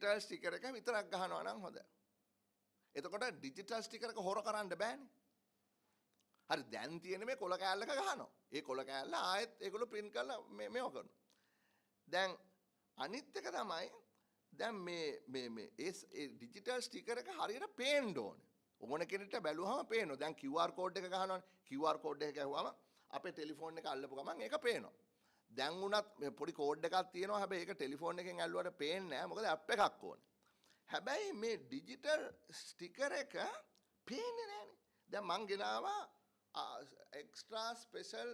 Digital sticker එක විතරක් ගහනවා නම් හොඳ. එතකොට ඩිජිටල් ස්ටිකර් එක හොර කරන්න බෑනේ. හරි දැන් තියෙන මේ කොළ කෑල්ලක ගහනවා. ඒ කොළ කෑල්ල ආයෙත් ඒගොල්ලෝ print කරලා මේ මේව කරනවා. දැන් අනිත් එක තමයි දැන් මේ මේ මේ ඒ ඩිජිටල් ස්ටිකර් එක හරියට පේන්න ඕනේ. ඕන කෙනෙක්ට බැලුවම පේනවා. දැන් QR code එක ගහනවනේ. QR code එක ගහුවම අපේ ටෙලිෆෝන් එක අල්ලපු ගමන් ඒක පේනවා. දැන් වුණත් පොඩි කෝඩ් එකක් තියෙනවා හැබැයි ඒක ටෙලිෆෝන් එකෙන් ඇල්ලුවට පේන්නේ නැහැ මොකද ඇප් එකක් ඕනේ. හැබැයි මේ ඩිජිටල් ස්ටිකර් එක පේන්නේ නැහනේ. දැන් මං ගෙනාවා එක්ස්ට්‍රා ස්පෙෂල්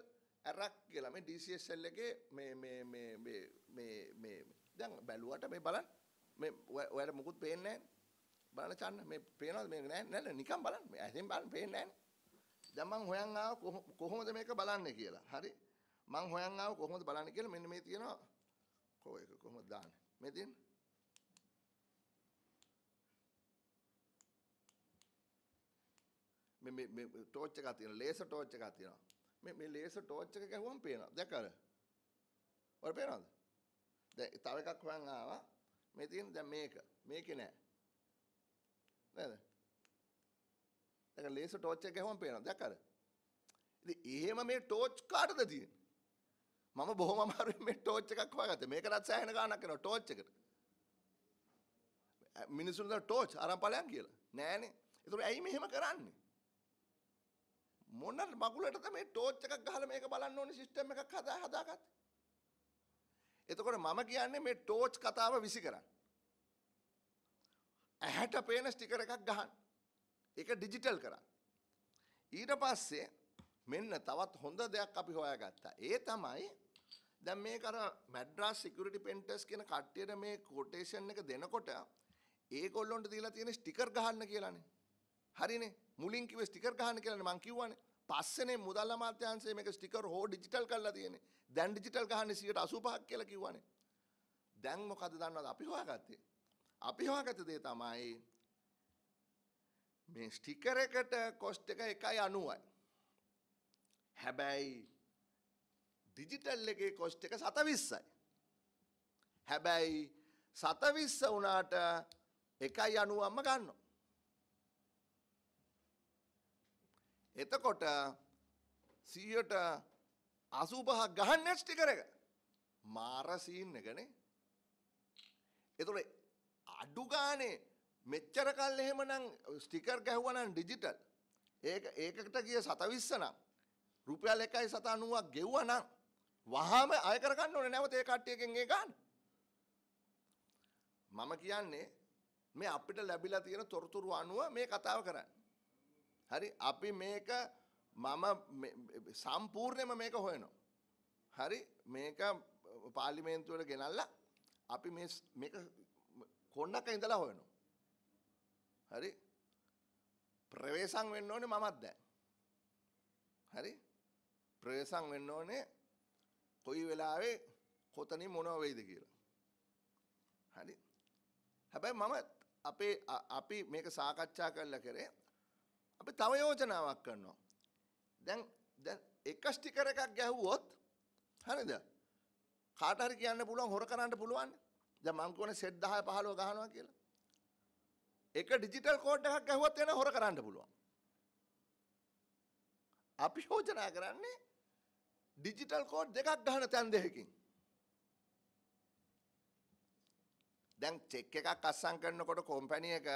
ඇරක් කියලා මේ DCSL එකේ මේ මේ මේ මේ මේ මේ දැන් බැලුවට මේ බලන්න මේ ඔයාලට මොකුත් පේන්නේ නැහැ. බලන්න චන්න මේ පේනවද මේක නෑ නෑ නිකන් බලන්න. මේ ඇහෙන් බලන්න පේන්නේ නැහැ. දැන් මං හොයන් ආව කොහොමද මේක බලන්නේ කියලා. හරි. මං හොයන් ආව කොහොමද බලන්නේ කියලා මෙන්න මේ තියෙනවා කොහොම එක කොහොමද දාන්නේ මේ තියෙන මේ මේ මේ ටෝච් එකක් තියෙනවා ලේසර් ටෝච් එකක් තියෙනවා මේ මේ ලේසර් ටෝච් එක ගැහුවම පේනවා දැක්කද ඔය පේනවද දැන් තව එකක් හොයන් ආවා මේ තියෙන දැන් මේක මේකේ නෑ නේද දැන් ලේසර් ටෝච් එක ගැහුවම පේනවා දැක්කද ඉතින් එහෙම මේ ටෝච් කාටද තියෙන්නේ මම බොහොම අමාරුවෙන් මේ ටෝච් එකක් හොයාගත්තේ. මේකටත් සෑහෙන ගාණක් යනවා ටෝච් එකට. මිනිසුන්ට ටෝච් අරන් ඵලයන් කියලා. නෑනේ. ඒතර ඇයි මෙහෙම කරන්නේ? මොන මගුලටද මේ ටෝච් එකක් ගහලා මේක බලන්න ඕනේ සිස්ටම් එකක් හදා හදාගත්තේ. එතකොට මම කියන්නේ මේ ටෝච් කතාව විසි කරන්න. ඇහැට පේන ස්ටිකර් එකක් ගහන්න. ඒක ඩිජිටල් කරන්න. ඊට පස්සේ මෙන්න තවත් හොඳ දෙයක් අපි හොයාගත්තා. ඒ තමයි දැන් මේ කර මැඩ්‍රස් සිකියුරිටි පෙන්ටර්ස් කියන කට්ටියට මේ කොටේෂන් එක දෙනකොට ඒගොල්ලොන්ට දීලා තියෙන ස්ටිකර් ගහන්න කියලානේ. හරිනේ. මුලින් කිව්වේ ස්ටිකර් ගහන්න කියලානේ මං කිව්වනේ. පස්සේනේ මුදල් අමාත්‍යාංශයේ මේක ස්ටිකර් හෝ ඩිජිටල් කරලා තියෙන්නේ. දැන් ඩිජිටල් ගහන්නේ 185ක් කියලා කිව්වනේ. දැන් මොකද දන්නවද අපි හොයාගත්තේ? අපි හොයාගත්ත දේ තමයි මේ ස්ටිකර් එකට කොස්ට් එක 1.90යි. හැබැයි ඩිජිටල් එකේ කොස්ට එක සතවිස්සයි. හැබැයි සතවිස්ස වනාට එකයි අනුවම්ම ගන්න. එතකොට සීයට අසුපහක් ගහන්න ටි කරක මාරසීන්න ගනේ එතුළ අඩුගානේ මෙච්චර කල් එහෙමනම් ස්ටිකර් ගැහුවනන් ඩිජිටල් ඒ ඒකට කිය සතවිස්සනම් රුපියල් එකයි සත අනුවක් ගෙව්වනම් වහාම අය කරගන්න ඕනේ නැවත ඒ කට්ටියකින් ඒ ගන්න. මම කියන්නේ මේ අපිට ලැබිලා තියෙන තොරතුරු අනුව මේ කතාව කරන්න. හරි අපි මේක මම සම්පූර්ණයෙන්ම මේක හොයනවා. හරි මේක පාර්ලිමේන්තුවට ගෙනල්ලා අපි මේ මේක කොන්නක ඉඳලා හොයනවා. හරි? ප්‍රවේශම් වෙන්න ඕනේ මමත් දැන්. හරි? ප්‍රවේශම් වෙන්න ඕනේ කොයි වෙලාවේ කොතනින් මොනව වෙයිද කියලා. හරි. හැබැයි මම අපේ අපි මේක සාකච්ඡා කරලා කරේ අපි තව යෝජනාවක් කරනවා. දැන් දැන් එක ස්ටිකර් එකක් ගැහුවොත් හරිද? කාට හරි කියන්න පුළුවන් හොර කරන්න පුළුවන්. දැන් මම කියන්නේ සෙට් 10 15 ගහනවා කියලා. එක ඩිජිටල් කෝඩ් එකක් ගැහුවත් එන හොර කරන්න පුළුවන්. අපි යෝජනා කරන්නේ ඩිජිටල් කෝඩ් දෙකක් ගහන තැන් දෙකකින්. දැන් චෙක් එකක් අස්සම් කරනකොට කොම්පැනි එක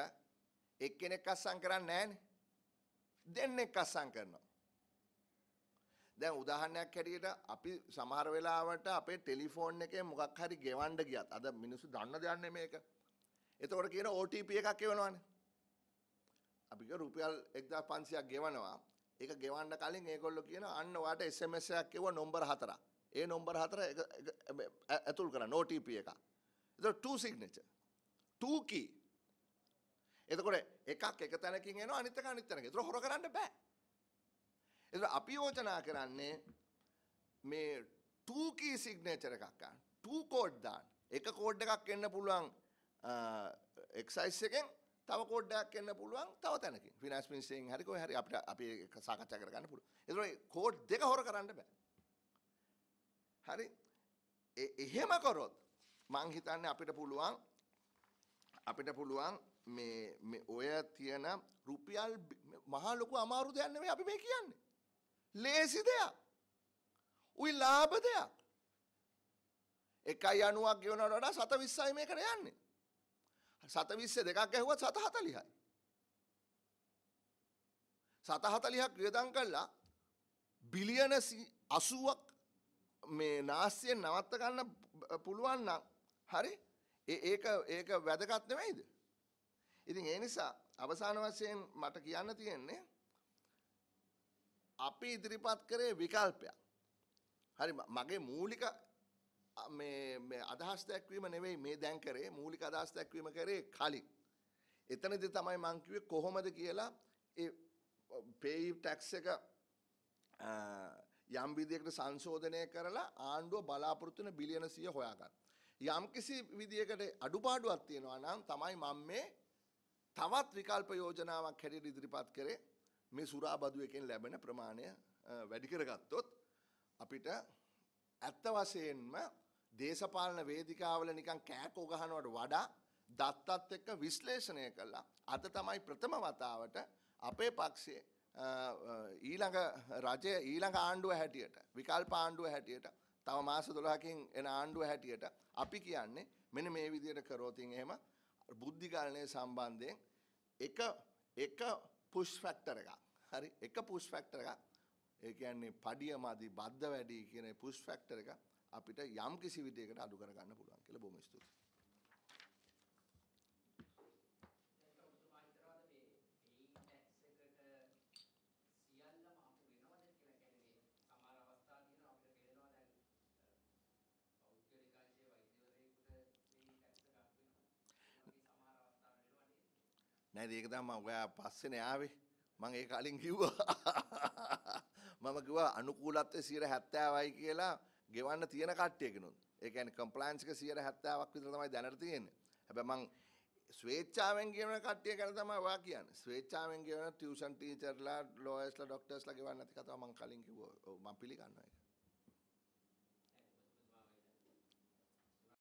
එක්කෙනෙක් අස්සම් කරන්නේ නැහනේ. දෙන්නෙක් අස්සම් කරනවා. දැන් උදාහරණයක් හැටියට අපි සමහර වෙලාවට අපේ ටෙලිෆෝන් එකේ මොකක් හරි ගෙවන්න ගියත් අද මිනිස්සු දන්න දෙයක් නෙමෙයි මේක. එතකොට කියන OTP එකක් එවනවානේ. අපි කිය රුපියල් 1500ක් ගෙවනවා. ඒක ගෙවන්න කලින් ඒගොල්ලෝ කියන අන්න ඔයාට SMS එකක් එවුවා නම්බර හතරක්. ඒ නම්බර හතර ඇතුල් කරන්න OTP එක. එතකොට two signature. two key. එතකොට එකක් එක තැනකින් එනවා අනිත් එක අනිත් තැනක. ඒතර හොර කරන්න බෑ. ඒතර අපි යෝජනා කරන්නේ මේ two key signature එකක් ගන්න. two code දාන්න. එක කෝඩ් එකක් එන්න පුළුවන් එක්සයිස් එකෙන් තව කෝඩ්ඩයක් එන්න පුළුවන් තව තැනක ෆිනස් මිනිස්සයෙන් හරිකෝ හරි අපිට අපි සාකච්ඡා කරගන්න පුළුවන් ඒතකොට කෝඩ් දෙක හොර කරන්න බෑ හරි එහෙම කරොත් මං හිතන්නේ අපිට පුළුවන් අපිට පුළුවන් මේ මේ ඔය තියෙන රුපියල් මහා ලොකු අමාරු දෙයක් නෙමෙයි අපි මේ කියන්නේ ලේසි දෙයක් උයි ලාභ දෙයක් එකයි අනුවක් ගෙවනට වඩා සත විස්සයි මේකට යන්නේ සතවිස්ස දෙකක් ඇහුවත් සත හතලිහයි. සත හතලිහක් ක්‍රියදන් කල්ලා බිලියන අසුවක් මේ නාස්යෙන් නවත්ත ගන්න පුළුවන් නම් හරි ඒක ඒක වැදගත් නෙවෙයිද? ඉතින් ඒ නිසා අවසාන වශයෙන් මට කියන්න තියෙන්නේ අපි ඉදිරිපත් කරේ විකල්පයක්. හරි මගේ මූලික මේ අදහස් දැක්වීම නෙවෙයි මේ දැන් කරේ මූලික අදහස් දැක්වීම කරේ කලින්. එතනදි තමයි මං කිව්වේ කොහොමද කියලා ඒ පේයි ටැක්ස් එක යම් විදියකට සංශෝධනය කරලා ආණ්ඩුව බලාපොරොත්තු වෙන බිලියන 100 හොයාගන්න. යම් කිසි විදියකට අඩුපාඩුවක් තියෙනවා නම් තමයි මම මේ තවත් විකල්ප යෝජනාවක් හැටියට ඉදිරිපත් කරේ මේ සුරාබදු එකෙන් ලැබෙන ප්‍රමාණය වැඩි කරගත්තොත් අපිට ඇත්ත වශයෙන්ම දේශපාලන වේදිකාවල නිකන් කෑකෝ ගහනවට වඩා දත්තත් එක්ක විශ්ලේෂණය කළා. අද තමයි ප්‍රථම වතාවට අපේ පක්ෂයේ ඊළඟ රජය ඊළඟ ආණ්ඩුව හැටියට විකල්ප ආණ්ඩුව හැටියට තව මාස 12කින් එන ආණ්ඩුව හැටියට අපි කියන්නේ මෙන්න මේ විදිහට කරෝතින් එහෙම බුද්ධිගලණය සම්බන්ධයෙන් එක එක පුෂ් ෆැක්ටර් එකක්. හරි එක පුෂ් ෆැක්ටර් එකක්. ඒ කියන්නේ පඩිය මදි බද්ද වැඩි කියන පුෂ් ෆැක්ටර් එකක් අපිට යම් කිසි විදියකට අඩු කරගන්න පුළුවන් කියලා බොහොම ස්තුතියි. නෑ ඒක තමයි මම ඔයා පස්සේනේ ආවේ. මම ඒ කලින් කිව්වා. මම කිව්වා අනුකූලත්වයේ 70%යි කියලා ගෙවන්න තියෙන කට්ටියකනුත් ඒ කියන්නේ කම්ප්ලයන්ස් එක 70ක් විතර තමයි දැනට තියෙන්නේ. හැබැයි මං ස්වේච්ඡාවෙන් ගෙවන කට්ටිය ගැන තමයි ඔයා කියන්නේ. ස්වේච්ඡාවෙන් ගෙවන ටියුෂන් ටීචර්ලා, ලෝයර්ස්ලා, ડોක්ටර්ස්ලා ගෙවන්න නැති කතාව මං කලින් කිව්වා. මං පිළිගන්නවා ඒක.